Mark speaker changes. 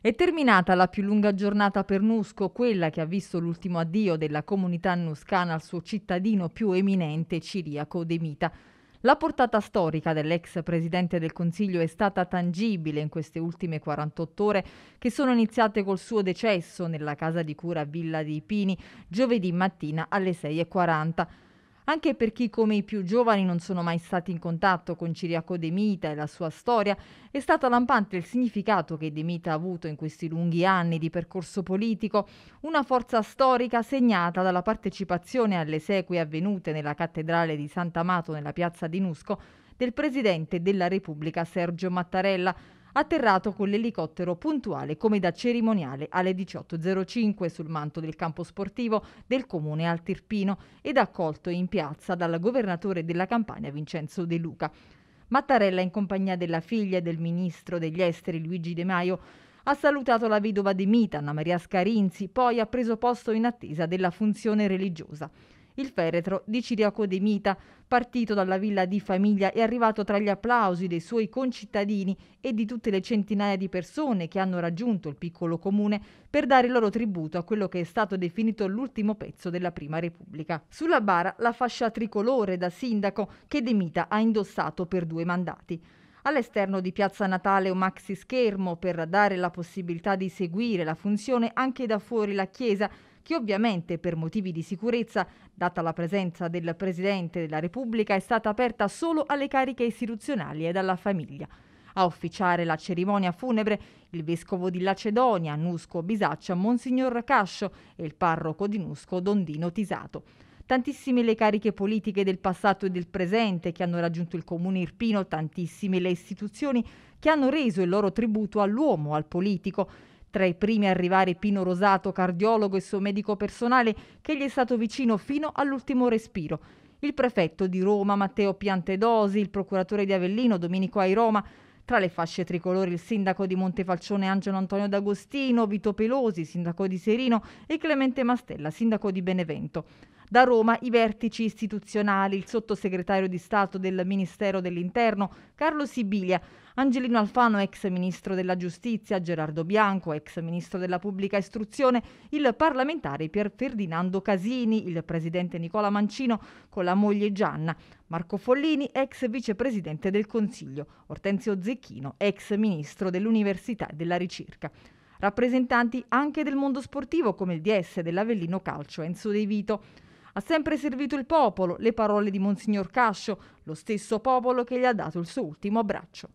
Speaker 1: È terminata la più lunga giornata per Nusco, quella che ha visto l'ultimo addio della comunità nuscana al suo cittadino più eminente, Ciriaco Demita. La portata storica dell'ex presidente del Consiglio è stata tangibile in queste ultime 48 ore che sono iniziate col suo decesso nella casa di cura Villa dei Pini giovedì mattina alle 6.40. Anche per chi come i più giovani non sono mai stati in contatto con Ciriaco De Mita e la sua storia, è stato lampante il significato che De Mita ha avuto in questi lunghi anni di percorso politico, una forza storica segnata dalla partecipazione alle sequie avvenute nella cattedrale di Sant'Amato nella piazza di Nusco del Presidente della Repubblica Sergio Mattarella, atterrato con l'elicottero puntuale come da cerimoniale alle 18.05 sul manto del campo sportivo del comune Altirpino ed accolto in piazza dal governatore della campagna Vincenzo De Luca. Mattarella, in compagnia della figlia del ministro degli esteri Luigi De Maio, ha salutato la vedova di Mita, Anna Maria Scarinzi, poi ha preso posto in attesa della funzione religiosa il feretro di Ciriaco De Mita, partito dalla villa di famiglia e arrivato tra gli applausi dei suoi concittadini e di tutte le centinaia di persone che hanno raggiunto il piccolo comune per dare il loro tributo a quello che è stato definito l'ultimo pezzo della Prima Repubblica. Sulla bara la fascia tricolore da sindaco che De Mita ha indossato per due mandati. All'esterno di Piazza Natale un maxi schermo per dare la possibilità di seguire la funzione anche da fuori la chiesa che ovviamente per motivi di sicurezza, data la presenza del Presidente della Repubblica, è stata aperta solo alle cariche istituzionali ed alla famiglia. A officiare la cerimonia funebre il vescovo di Lacedonia, Nusco Bisaccia, Monsignor Cascio e il parroco di Nusco, Dondino Tisato. Tantissime le cariche politiche del passato e del presente che hanno raggiunto il comune irpino, tantissime le istituzioni che hanno reso il loro tributo all'uomo, al politico, tra i primi a arrivare Pino Rosato, cardiologo e suo medico personale, che gli è stato vicino fino all'ultimo respiro. Il prefetto di Roma, Matteo Piantedosi, il procuratore di Avellino, Domenico Airoma, tra le fasce tricolori il sindaco di Montefalcione Angelo Antonio D'Agostino, Vito Pelosi, sindaco di Serino e Clemente Mastella, sindaco di Benevento. Da Roma i vertici istituzionali, il sottosegretario di Stato del Ministero dell'Interno Carlo Sibilia, Angelino Alfano, ex ministro della Giustizia, Gerardo Bianco, ex ministro della Pubblica Istruzione, il parlamentare Pier Ferdinando Casini, il presidente Nicola Mancino con la moglie Gianna, Marco Follini, ex vicepresidente del Consiglio, Ortenzio Zecchino, ex ministro dell'Università e della Ricerca. Rappresentanti anche del mondo sportivo come il DS dell'Avellino Calcio Enzo De Vito. Ha sempre servito il popolo, le parole di Monsignor Cascio, lo stesso popolo che gli ha dato il suo ultimo abbraccio.